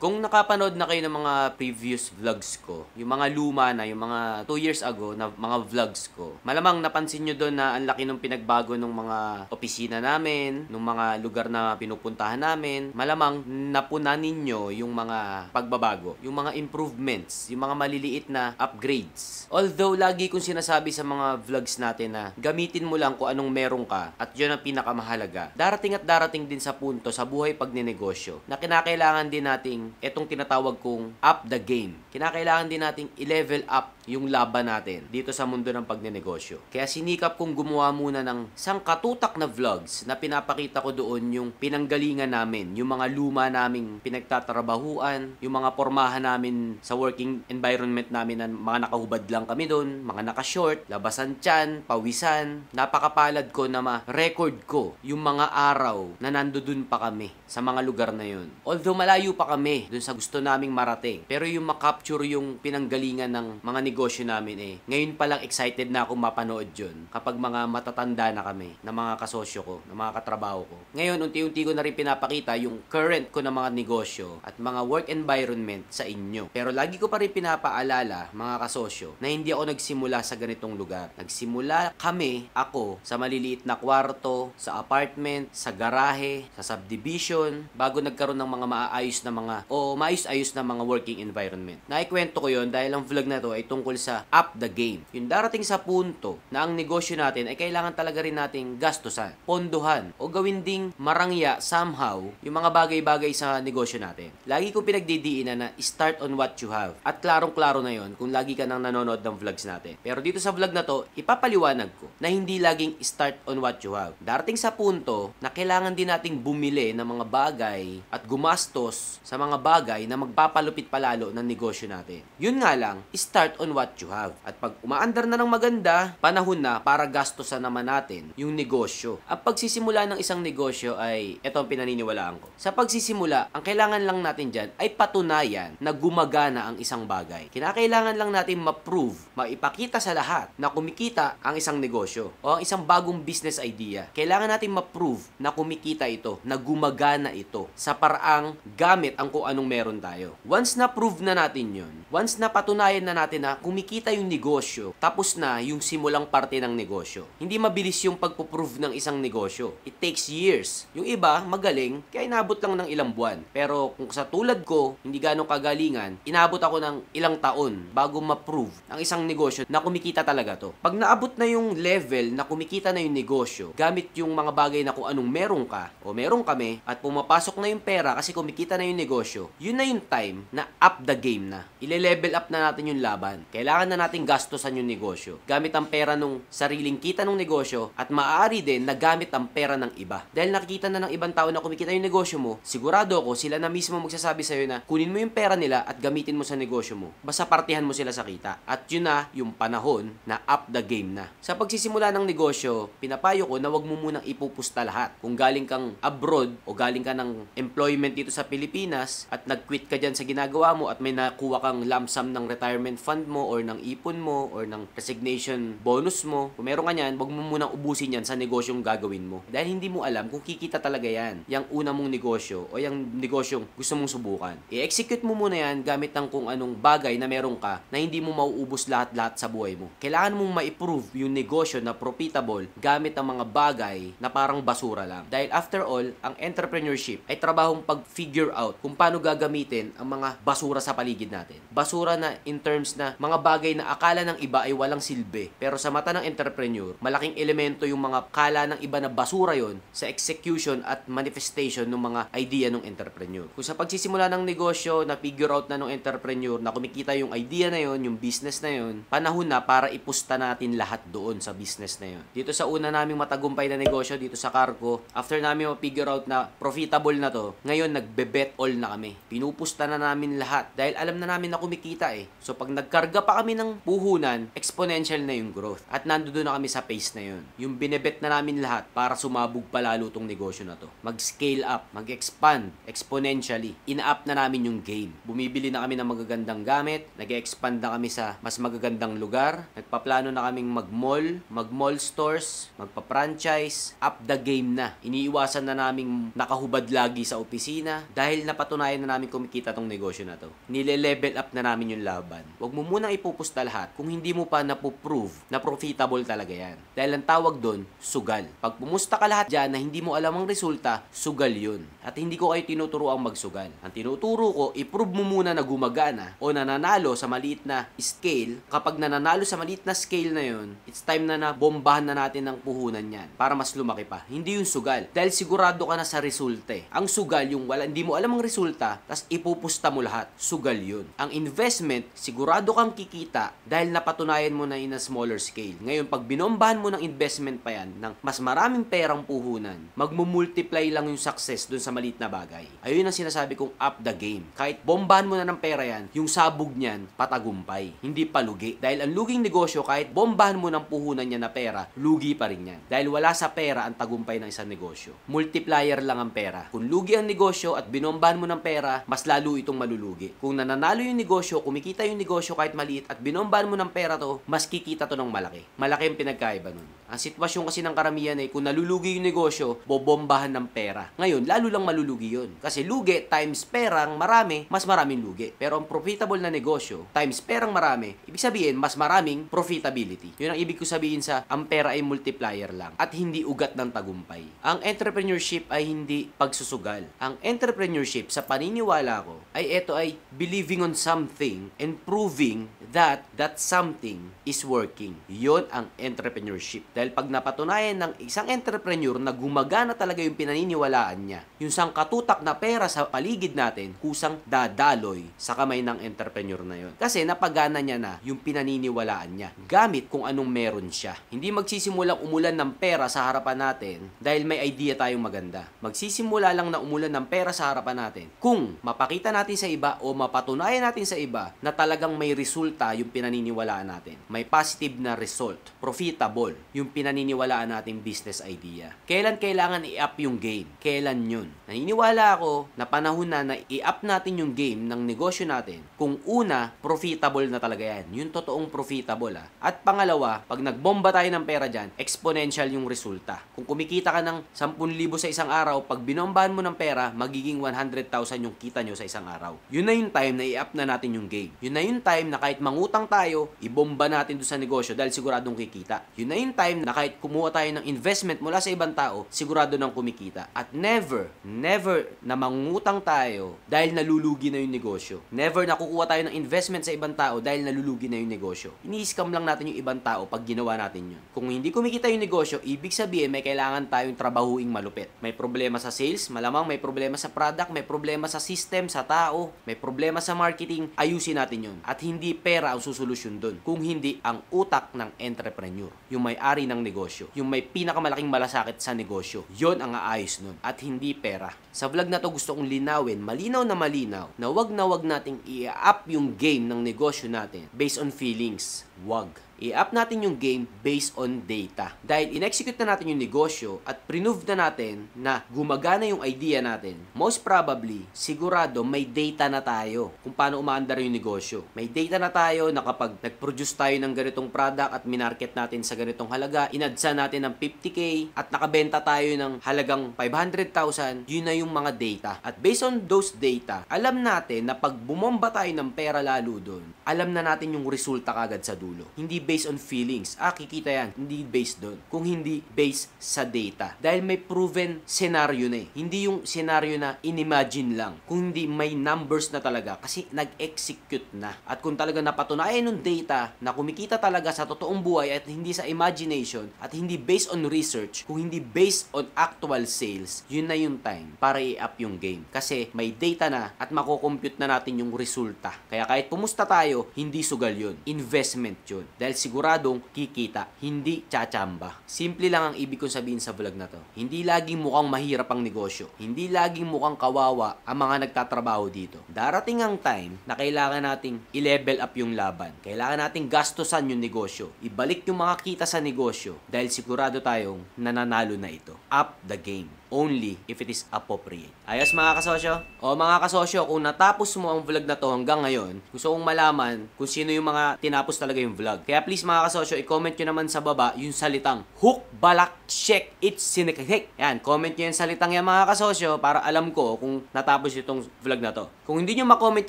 Kung nakapanood na kayo ng mga previous vlogs ko, yung mga luma na, yung mga 2 years ago na mga vlogs ko, malamang napansin nyo doon na ang laki ng pinagbago ng mga opisina namin, ng mga lugar na pinupuntahan namin, malamang napunan ninyo yung mga pagbabago, yung mga improvements, yung mga maliliit na upgrades. Although lagi kong sinasabi sa mga vlogs natin na gamitin mo lang kung anong meron ka at yun ang pinakamahalaga. Darating at darating din sa punto sa buhay pag negosyo na kinakailangan din nating natin itong tinatawag kong up the game. Kinakailangan din nating i-level up yung laban natin dito sa mundo ng pagnenegosyo. Kaya sinikap kong gumawa muna ng katutak na vlogs na pinapakita ko doon yung pinanggalingan namin, yung mga luma naming pinagtatrabahuan, yung mga pormahan namin sa working environment namin na mga nakahubad lang kami doon, mga nakashort, labasan tiyan, pawisan. Napakapalad ko na ma-record ko yung mga araw na nandoon pa kami sa mga lugar na yun. Although malayo pa kami kami dun sa gusto naming marating. Pero yung makapture yung pinanggalingan ng mga negosyo namin eh, ngayon palang excited na ako mapanood yun kapag mga matatanda na kami, na mga kasosyo ko, na mga katrabaho ko. Ngayon, unti-unti ko na rin pinapakita yung current ko ng mga negosyo at mga work environment sa inyo. Pero lagi ko pa rin pinapaalala, mga kasosyo, na hindi ako nagsimula sa ganitong lugar. Nagsimula kami, ako, sa maliliit na kwarto, sa apartment, sa garahe, sa subdivision, bago nagkaroon ng mga maaayos na mga o maayos-ayos na mga working environment. Naikwento ko yon dahil ang vlog na to ay tungkol sa up the game. Yung darating sa punto na ang negosyo natin ay kailangan talaga rin nating gastusan, ponduhan, o gawin ding marangya somehow yung mga bagay-bagay sa negosyo natin. Lagi ko pinagdidiinan na start on what you have. At klarong-klaro na yon kung lagi ka nang nanonood ng vlogs natin. Pero dito sa vlog na to, ipapaliwanag ko na hindi laging start on what you have. Darating sa punto na kailangan din nating bumili ng mga bagay at gumastos sa mga bagay na magpapalupit palalo ng negosyo natin. Yun nga lang, start on what you have. At pag umaandar na ng maganda, panahon na para gastusan naman natin yung negosyo. Ang pagsisimula ng isang negosyo ay eto ang pinaniniwalaan ko. Sa pagsisimula, ang kailangan lang natin dyan ay patunayan na gumagana ang isang bagay. Kinakailangan lang natin ma-prove, maipakita sa lahat na kumikita ang isang negosyo o ang isang bagong business idea. Kailangan natin ma-prove na kumikita ito, na gumagana ito sa paraang gamit ang kung anong meron tayo. Once na prove na natin yon, once na patunayan na natin na kumikita yung negosyo, tapos na yung simulang parte ng negosyo. Hindi mabilis yung pagpo-prove ng isang negosyo. It takes years. Yung iba, magaling, kaya inabot lang ng ilang buwan. Pero kung sa tulad ko, hindi ganong kagalingan, inabot ako ng ilang taon bago ma-prove ang isang negosyo na kumikita talaga to. Pag naabot na yung level na kumikita na yung negosyo, gamit yung mga bagay na kung anong meron ka o meron kami at pumapasok na yung pera kasi kumikita na yung negosyo, negosyo, yun na yung time na up the game na. Ile-level up na natin yung laban. Kailangan na natin gastosan yung negosyo. Gamit ang pera nung sariling kita ng negosyo at maaari din na gamit ang pera ng iba. Dahil nakikita na ng ibang tao na kumikita yung negosyo mo, sigurado ako sila na mismo magsasabi sa'yo na kunin mo yung pera nila at gamitin mo sa negosyo mo. Basta partihan mo sila sa kita. At yun na yung panahon na up the game na. Sa pagsisimula ng negosyo, pinapayo ko na wag mo munang ipupusta lahat. Kung galing kang abroad o galing ka ng employment dito sa Pilipinas, at nag-quit ka dyan sa ginagawa mo at may nakuha kang lump sum ng retirement fund mo or ng ipon mo or ng resignation bonus mo, kung meron ka yan, wag mo munang ubusin yan sa negosyong gagawin mo. Dahil hindi mo alam kung kikita talaga yan, yung una mong negosyo o yung negosyong gusto mong subukan. I-execute mo muna yan gamit ng kung anong bagay na meron ka na hindi mo mauubos lahat-lahat sa buhay mo. Kailangan mong ma-improve yung negosyo na profitable gamit ang mga bagay na parang basura lang. Dahil after all, ang entrepreneurship ay trabahong pag-figure out kung paano paano gagamitin ang mga basura sa paligid natin. Basura na in terms na mga bagay na akala ng iba ay walang silbi. Pero sa mata ng entrepreneur, malaking elemento yung mga kala ng iba na basura yon sa execution at manifestation ng mga idea ng entrepreneur. Kung sa pagsisimula ng negosyo, na-figure out na ng entrepreneur na kumikita yung idea na yon, yung business na yon, panahon na para ipusta natin lahat doon sa business na yon. Dito sa una naming matagumpay na negosyo dito sa Cargo, after namin ma-figure out na profitable na to, ngayon nagbe-bet all na kami kami. Pinupusta na namin lahat dahil alam na namin na kumikita eh. So pag nagkarga pa kami ng puhunan, exponential na yung growth. At nandoon na kami sa pace na yun. Yung binebet na namin lahat para sumabog pa lalo tong negosyo na to. Mag-scale up, mag-expand exponentially. Ina-up na namin yung game. Bumibili na kami ng magagandang gamit, nag-expand na kami sa mas magagandang lugar, nagpaplano na kaming mag-mall, mag-mall stores, magpa-franchise, up the game na. Iniiwasan na naming nakahubad lagi sa opisina dahil napatunayan kaya na namin kumikita tong negosyo na to. Nile-level up na namin yung laban. Huwag mo munang ipupusta lahat kung hindi mo pa napoprove na profitable talaga yan. Dahil ang tawag doon, sugal. Pag pumusta ka lahat dyan na hindi mo alam ang resulta, sugal yun. At hindi ko kayo tinuturo ang magsugan. Ang tinuturo ko, i-prove mo muna na gumagana o nananalo sa maliit na scale. Kapag nananalo sa maliit na scale na yon, it's time na na bombahan na natin ng puhunan yan para mas lumaki pa. Hindi yung sugal. Dahil sigurado ka na sa resulte. Eh. Ang sugal yung wala, hindi mo alam ang resulta, tapos ipupusta mo lahat. Sugal yun. Ang investment, sigurado kang kikita dahil napatunayan mo na in a smaller scale. Ngayon, pag binombahan mo ng investment pa yan, ng mas maraming perang puhunan, magmumultiply lang yung success dun sa sa maliit na bagay. Ayun ang sinasabi kong up the game. Kahit bombahan mo na ng pera yan, yung sabog niyan, patagumpay. Hindi palugi. Dahil ang luging negosyo, kahit bombahan mo ng puhunan niya na pera, lugi pa rin yan. Dahil wala sa pera ang tagumpay ng isang negosyo. Multiplier lang ang pera. Kung lugi ang negosyo at binombahan mo ng pera, mas lalo itong malulugi. Kung nananalo yung negosyo, kumikita yung negosyo kahit maliit at binombahan mo ng pera to, mas kikita to ng malaki. Malaki ang pinagkaiba nun. Ang sitwasyon kasi ng karamihan ay kung nalulugi yung negosyo, bobombahan ng pera. Ngayon, lalo lang walang malulugi yun. Kasi lugi times perang marami, mas maraming lugi. Pero ang profitable na negosyo times perang marami, ibig sabihin mas maraming profitability. Yun ang ibig ko sabihin sa ang pera ay multiplier lang at hindi ugat ng tagumpay. Ang entrepreneurship ay hindi pagsusugal. Ang entrepreneurship sa paniniwala ko ay ito ay believing on something and proving that that something is working. Yun ang entrepreneurship. Dahil pag napatunayan ng isang entrepreneur na gumagana talaga yung pinaniniwalaan niya, yung sangkatutak na pera sa paligid natin, kusang dadaloy sa kamay ng entrepreneur na yun. Kasi napagana niya na yung pinaniniwalaan niya gamit kung anong meron siya. Hindi magsisimulang umulan ng pera sa harapan natin dahil may idea tayong maganda. Magsisimula lang na umulan ng pera sa harapan natin kung mapakita natin sa iba o mapatunayan natin sa iba na talagang may result kita yung pinaniniwalaan natin. May positive na result, profitable, yung pinaniniwalaan natin business idea. Kailan kailangan i-up yung game? Kailan yun? Naniniwala ako na panahon na na i-up natin yung game ng negosyo natin kung una, profitable na talaga yan. Yung totoong profitable ha. Ah. At pangalawa, pag nagbomba tayo ng pera dyan, exponential yung resulta. Kung kumikita ka ng 10,000 sa isang araw, pag binombahan mo ng pera, magiging 100,000 yung kita nyo sa isang araw. Yun na yung time na i-up na natin yung game. Yun na yung time na kahit mangutang tayo, ibomba natin doon sa negosyo dahil siguradong kikita. Yun na yung time na kahit kumuha tayo ng investment mula sa ibang tao, sigurado nang kumikita. At never, never na mangutang tayo dahil nalulugi na yung negosyo. Never na kukuha tayo ng investment sa ibang tao dahil nalulugi na yung negosyo. Ini-scam lang natin yung ibang tao pag ginawa natin yun. Kung hindi kumikita yung negosyo, ibig sabihin may kailangan tayong trabahuing malupit. May problema sa sales, malamang may problema sa product, may problema sa system, sa tao, may problema sa marketing, ayusin natin yun. At hindi pera pera ang susolusyon doon, kung hindi ang utak ng entrepreneur, yung may-ari ng negosyo, yung may pinakamalaking malasakit sa negosyo. Yon ang aayos nun at hindi pera. Sa vlog na to gusto kong linawin, malinaw na malinaw, na wag na wag nating i-up yung game ng negosyo natin based on feelings. Wag i-up natin yung game based on data. Dahil in-execute na natin yung negosyo at prove na natin na gumagana yung idea natin, most probably, sigurado may data na tayo kung paano umaandar yung negosyo. May data na tayo na kapag nag-produce tayo ng ganitong product at minarket natin sa ganitong halaga, inadsa natin ng 50k at nakabenta tayo ng halagang 500,000, yun na yung mga data. At based on those data, alam natin na pag bumomba tayo ng pera lalo doon, alam na natin yung resulta kagad sa dulo. Hindi based on feelings. Ah, kikita yan. Hindi based doon. Kung hindi based sa data. Dahil may proven scenario na eh. Hindi yung scenario na inimagine lang. Kung hindi may numbers na talaga. Kasi nag-execute na. At kung talaga napatunayan ng data na kumikita talaga sa totoong buhay at hindi sa imagination at hindi based on research, kung hindi based on actual sales, yun na yung time para i-up yung game. Kasi may data na at makukompute na natin yung resulta. Kaya kahit pumusta tayo, hindi sugal yun. Investment yun. Dahil siguradong kikita, hindi chachamba. Simple lang ang ibig kong sabihin sa vlog na to. Hindi laging mukhang mahirap ang negosyo. Hindi laging mukhang kawawa ang mga nagtatrabaho dito. Darating ang time na kailangan nating i-level up yung laban. Kailangan nating gastusan yung negosyo. Ibalik yung mga kita sa negosyo dahil sigurado tayong nananalo na ito. Up the game only if it is appropriate. Ayos mga kasosyo? O mga kasosyo, kung natapos mo ang vlog na to hanggang ngayon, gusto kong malaman kung sino yung mga tinapos talaga yung vlog. Kaya please mga kasosyo, i-comment nyo naman sa baba yung salitang hook, balak, check, it sinikik. Yan, comment nyo yung salitang yan mga kasosyo para alam ko kung natapos itong vlog na to. Kung hindi nyo makomment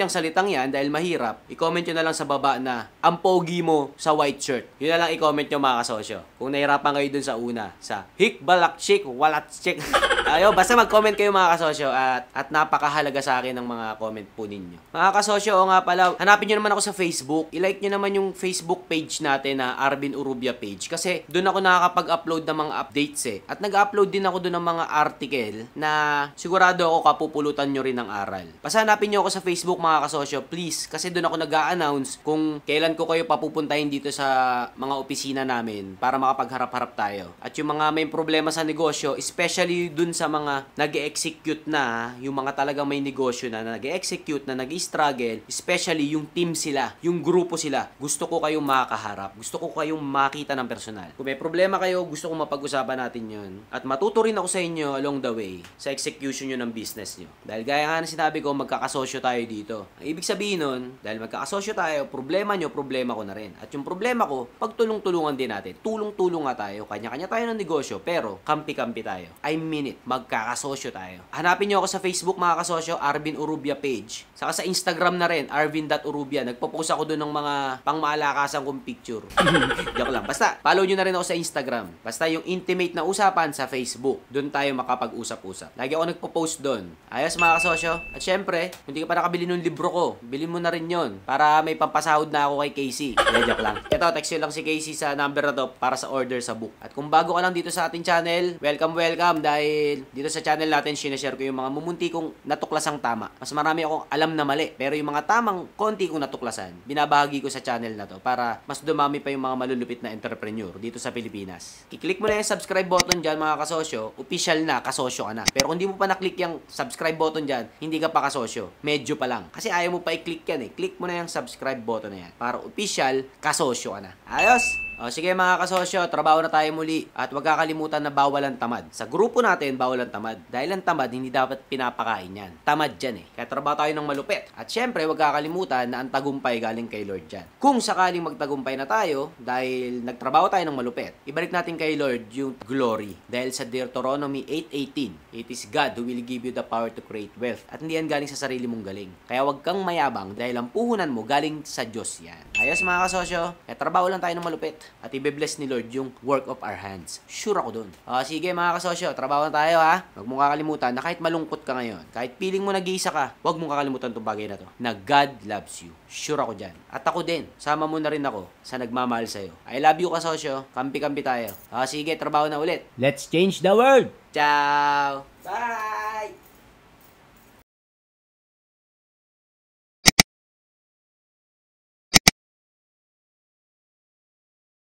yung salitang yan dahil mahirap, i-comment nyo na lang sa baba na ang pogi mo sa white shirt. Yun na lang i-comment nyo mga kasosyo. Kung nahirapan kayo dun sa una, sa hik, balak, check, walat, check. Ayo, basta mag-comment kayo mga kasosyo at, at napakahalaga sa akin ang mga comment po ninyo. Mga kasosyo, o nga pala, hanapin nyo naman ako sa Facebook. I-like nyo naman yung Facebook page natin na Arvin Urubia page kasi doon ako nakakapag-upload ng mga updates eh. At nag-upload din ako doon ng mga article na sigurado ako kapupulutan nyo rin ng aral. Basta hanapin nyo ako sa Facebook mga kasosyo, please. Kasi doon ako nag-a-announce kung kailan ko kayo papupuntahin dito sa mga opisina namin para makapagharap-harap tayo. At yung mga may problema sa negosyo, especially dun sa mga nag execute na, yung mga talagang may negosyo na, na nag execute na nag-struggle, especially yung team sila, yung grupo sila. Gusto ko kayong makaharap. Gusto ko kayong makita ng personal. Kung may problema kayo, gusto ko mapag-usapan natin yun. At matuto rin ako sa inyo along the way sa execution nyo ng business nyo. Dahil gaya nga na sinabi ko, magkakasosyo tayo dito. Ang ibig sabihin nun, dahil magkakasosyo tayo, problema nyo, problema ko na rin. At yung problema ko, pagtulong-tulungan din natin. Tulong-tulong nga tayo. Kanya-kanya tayo ng negosyo, pero kampi-kampi tayo. I mean it magkakasosyo tayo. Hanapin nyo ako sa Facebook mga kasosyo, Arvin Urubia page. Saka sa Instagram na rin, arvin.urubia. Nagpo-post ako doon ng mga pangmaalakasan kong picture. Joke lang. Basta, follow nyo na rin ako sa Instagram. Basta yung intimate na usapan sa Facebook. Doon tayo makapag-usap-usap. Lagi ako nagpo-post doon. Ayos mga kasosyo. At syempre, hindi ka pa nakabili ng libro ko, bilhin mo na rin yon para may pampasahod na ako kay Casey. Kaya joke lang. Ito, text lang si Casey sa number na to para sa order sa book. At kung bago ka lang dito sa ating channel, welcome, welcome dahil dito sa channel natin sinashare ko yung mga mumunti kong natuklasang tama. Mas marami akong alam na mali pero yung mga tamang konti kong natuklasan, binabahagi ko sa channel na to para mas dumami pa yung mga malulupit na entrepreneur dito sa Pilipinas. Kiklik mo na yung subscribe button dyan mga kasosyo, official na kasosyo ka na. Pero kung di mo pa naklik yung subscribe button dyan, hindi ka pa kasosyo. Medyo pa lang. Kasi ayaw mo pa i-click yan eh. Click mo na yung subscribe button na yan para official kasosyo ka na. Ayos! O, sige mga kasosyo, trabaho na tayo muli. At huwag kakalimutan na bawal ang tamad. Sa grupo natin, bawal ang tamad. Dahil ang tamad, hindi dapat pinapakain yan. Tamad dyan eh. Kaya trabaho tayo ng malupit. At syempre, huwag kakalimutan na ang tagumpay galing kay Lord dyan. Kung sakaling magtagumpay na tayo, dahil nagtrabaho tayo ng malupit, ibalik natin kay Lord yung glory. Dahil sa Deuteronomy 8.18, It is God who will give you the power to create wealth. At hindi yan galing sa sarili mong galing. Kaya huwag kang mayabang dahil ang puhunan mo galing sa Diyos yan. Ayos mga kasosyo, kaya trabaho lang tayo ng malupit at ibe-bless ni Lord yung work of our hands. Sure ako doon. Uh, sige mga kasosyo, trabaho na tayo ha. Huwag mong kakalimutan na kahit malungkot ka ngayon, kahit piling mo nag-iisa ka, huwag mong kakalimutan tong bagay na to. Na God loves you. Sure ako dyan. At ako din. Sama mo na rin ako sa nagmamahal sa'yo. I love you kasosyo. Kampi-kampi tayo. Uh, sige, trabaho na ulit. Let's change the world! Ciao! Bye!